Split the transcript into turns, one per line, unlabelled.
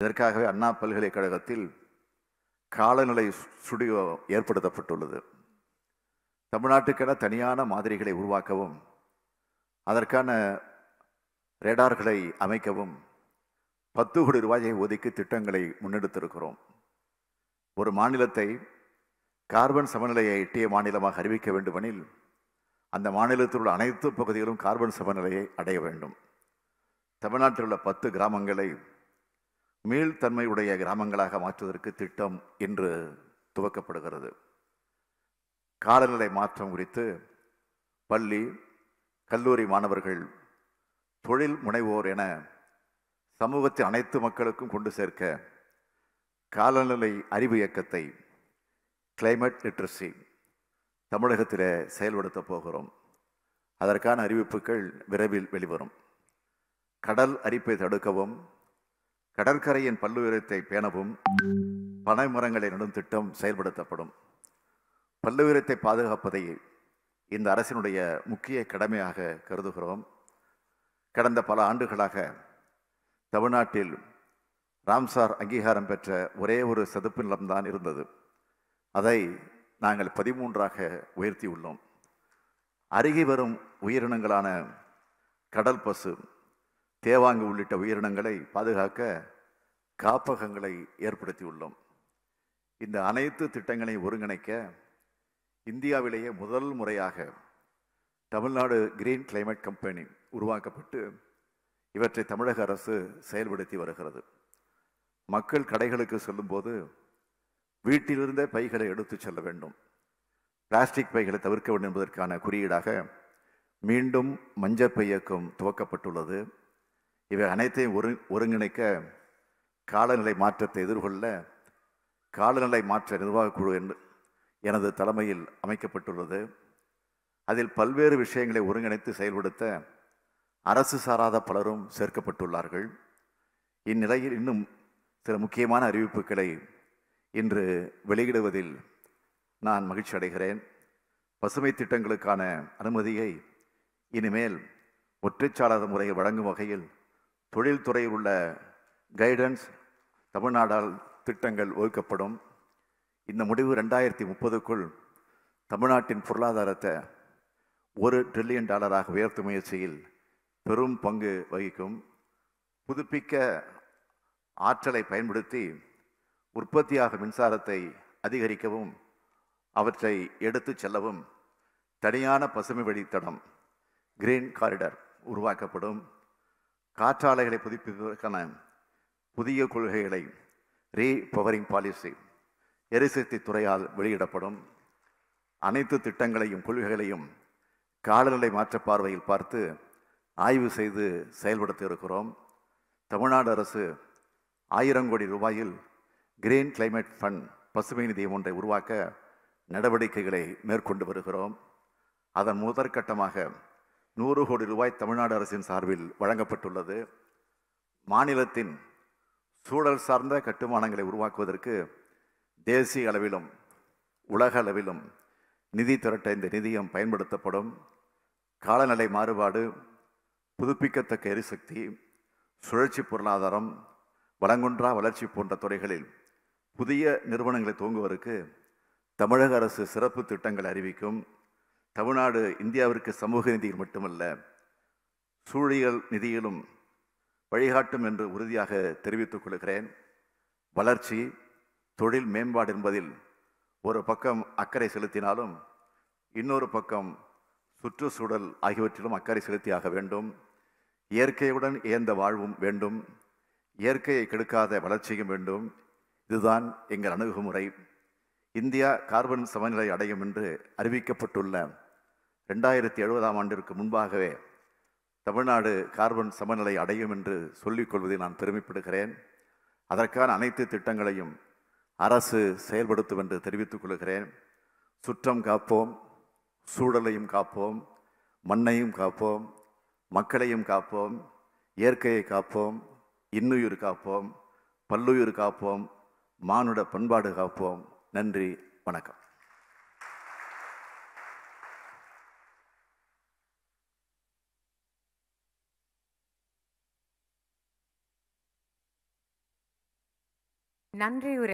இதற்காகவே அண்ணா பல்கலைக்கழகத்தில் காலநிலை ஸ்டுடியோ ஏற்படுத்தப்பட்டுள்ளது தமிழ்நாட்டுக்கென தனியான மாதிரிகளை உருவாக்கவும் அதற்கான ரேடார்களை அமைக்கவும் பத்து கோடி ரூபாயை ஒதுக்கி திட்டங்களை முன்னெடுத்திருக்கிறோம் ஒரு மாநிலத்தை கார்பன் சமநிலையை எட்டிய மாநிலமாக அறிவிக்க வேண்டுமெனில் அந்த மாநிலத்தில் உள்ள அனைத்து பகுதிகளும் கார்பன் சமநிலையை அடைய வேண்டும் தமிழ்நாட்டில் உள்ள பத்து கிராமங்களை மீள்தன்மையுடைய கிராமங்களாக மாற்றுவதற்கு திட்டம் இன்று துவக்கப்படுகிறது காலநிலை மாற்றம் குறித்து பள்ளி கல்லூரி மாணவர்கள் தொழில் முனைவோர் என சமூகத்தின் அனைத்து மக்களுக்கும் கொண்டு சேர்க்க காலநிலை அறிவு இயக்கத்தை கிளைமேட் லிட்ரஸி தமிழகத்தில் செயல்படுத்தப் போகிறோம் அதற்கான அறிவிப்புகள் விரைவில் வெளிவரும் கடல் அரிப்பை தடுக்கவும் கடற்கரையின் உயிரத்தை பேணவும் பனை மரங்களை நடும் திட்டம் செயல்படுத்தப்படும் உயிரத்தை பாதுகாப்பதை இந்த அரசினுடைய முக்கிய கடமையாக கருதுகிறோம் கடந்த பல ஆண்டுகளாக தமிழ்நாட்டில் ராம்சார் அங்கீகாரம் பெற்ற ஒரே ஒரு சதுப்பு நிலம்தான் இருந்தது அதை நாங்கள் பதிமூன்றாக உயர்த்தியுள்ளோம் அருகி வரும் உயிரினங்களான கடல் பசு தேவாங்கு உள்ளிட்ட உயிரினங்களை பாதுகாக்க காப்பகங்களை ஏற்படுத்தியுள்ளோம் இந்த அனைத்து திட்டங்களையும் ஒருங்கிணைக்க இந்தியாவிலேயே முதல் முறையாக தமிழ்நாடு கிரீன் கிளைமேட் கம்பெனி உருவாக்கப்பட்டு இவற்றை தமிழக அரசு செயல்படுத்தி வருகிறது மக்கள் கடைகளுக்கு செல்லும்போது வீட்டிலிருந்தே பைகளை எடுத்து செல்ல வேண்டும் பிளாஸ்டிக் பைகளை தவிர்க்க வேண்டும் என்பதற்கான குறியீடாக மீண்டும் மஞ்சப்பை இயக்கம் துவக்கப்பட்டுள்ளது இவை அனைத்தையும் ஒரு ஒருங்கிணைக்க காலநிலை மாற்றத்தை எதிர்கொள்ள காலநிலை மாற்ற நிர்வாகக் குழு என்று எனது தலைமையில் அமைக்கப்பட்டுள்ளது அதில் பல்வேறு விஷயங்களை ஒருங்கிணைத்து செயல்படுத்த அரசு சாராத பலரும் சேர்க்கப்பட்டுள்ளார்கள் இந்நிலையில் இன்னும் சில முக்கியமான அறிவிப்புகளை இன்று வெளியிடுவதில் நான் மகிழ்ச்சி அடைகிறேன் பசுமை திட்டங்களுக்கான அனுமதியை இனிமேல் ஒற்றைச்சாளர் முறையை வழங்கும் வகையில் தொழில்துறையில் உள்ள கைடன்ஸ் தமிழ்நாடால் திட்டங்கள் ஒதுக்கப்படும் இந்த முடிவு ரெண்டாயிரத்தி முப்பதுக்குள் தமிழ்நாட்டின் பொருளாதாரத்தை ஒரு ட்ரில்லியன் டாலராக உயர்த்தும் முயற்சியில் பெரும் பங்கு வகிக்கும் புதுப்பிக்க ஆற்றலை பயன்படுத்தி உற்பத்தியாக மின்சாரத்தை அதிகரிக்கவும் அவற்றை எடுத்து செல்லவும் தனியான பசுமை வழித்தடம் கிரீன் காரிடர் உருவாக்கப்படும் காற்றாலைகளை புதுப்பிப்பதற்கான புதிய கொள்கைகளை ரீ பவரிங் பாலிசி எரிசக்தி துறையால் வெளியிடப்படும் அனைத்து திட்டங்களையும் கொள்கைகளையும் காலநிலை மாற்ற பார்வையில் பார்த்து ஆய்வு செய்து செயல்படுத்த இருக்கிறோம் தமிழ்நாடு அரசு ஆயிரம் கோடி ரூபாயில் கிரீன் கிளைமேட் ஃபண்ட் பசுமை நிதியம் ஒன்றை உருவாக்க நடவடிக்கைகளை மேற்கொண்டு வருகிறோம் அதன் முதற்கட்டமாக நூறு கோடி ரூபாய் தமிழ்நாடு அரசின் சார்பில் வழங்கப்பட்டுள்ளது மாநிலத்தின் சூழல் சார்ந்த கட்டுமானங்களை உருவாக்குவதற்கு தேசிய அளவிலும் உலக அளவிலும் நிதி திரட்ட இந்த நிதியம் பயன்படுத்தப்படும் காலநிலை மாறுபாடு புதுப்பிக்கத்தக்க எரிசக்தி சுழற்சி பொருளாதாரம் வளங்குன்றா வளர்ச்சி போன்ற துறைகளில் புதிய நிறுவனங்களை துவங்குவதற்கு தமிழக அரசு சிறப்பு திட்டங்கள் அறிவிக்கும் தமிழ்நாடு இந்தியாவிற்கு சமூக நிதியில் மட்டுமல்ல சூழியல் நிதியிலும் வழிகாட்டும் என்று உறுதியாக தெரிவித்துக் கொள்கிறேன் வளர்ச்சி தொழில் மேம்பாடு என்பதில் ஒரு பக்கம் அக்கறை செலுத்தினாலும் இன்னொரு பக்கம் சுற்றுச்சூழல் ஆகியவற்றிலும் அக்கறை செலுத்தியாக வேண்டும் இயற்கையுடன் இயந்த வாழ்வும் வேண்டும் இயற்கையை கெடுக்காத வளர்ச்சியும் வேண்டும் இதுதான் எங்கள் அணுகுமுறை இந்தியா கார்பன் சமநிலை அடையும் என்று அறிவிக்கப்பட்டுள்ள ரெண்டாயிரத்தி எழுபதாம் ஆண்டிற்கு முன்பாகவே தமிழ்நாடு கார்பன் சமநிலை அடையும் என்று சொல்லிக்கொள்வதை நான் பெருமைப்படுகிறேன் அதற்கான அனைத்து திட்டங்களையும் அரசு செயல்படுத்தும் என்று தெரிவித்துக் கொள்கிறேன் சுற்றம் காப்போம் சூழலையும் காப்போம் மண்ணையும் காப்போம் மக்களையும் காப்போம் இயற்கையை காப்போம் இன்னுயிர் காப்போம் பல்லுயிர் காப்போம் மானுட பண்பாடு காப்போம் நன்றி வணக்கம் நன்றி உரை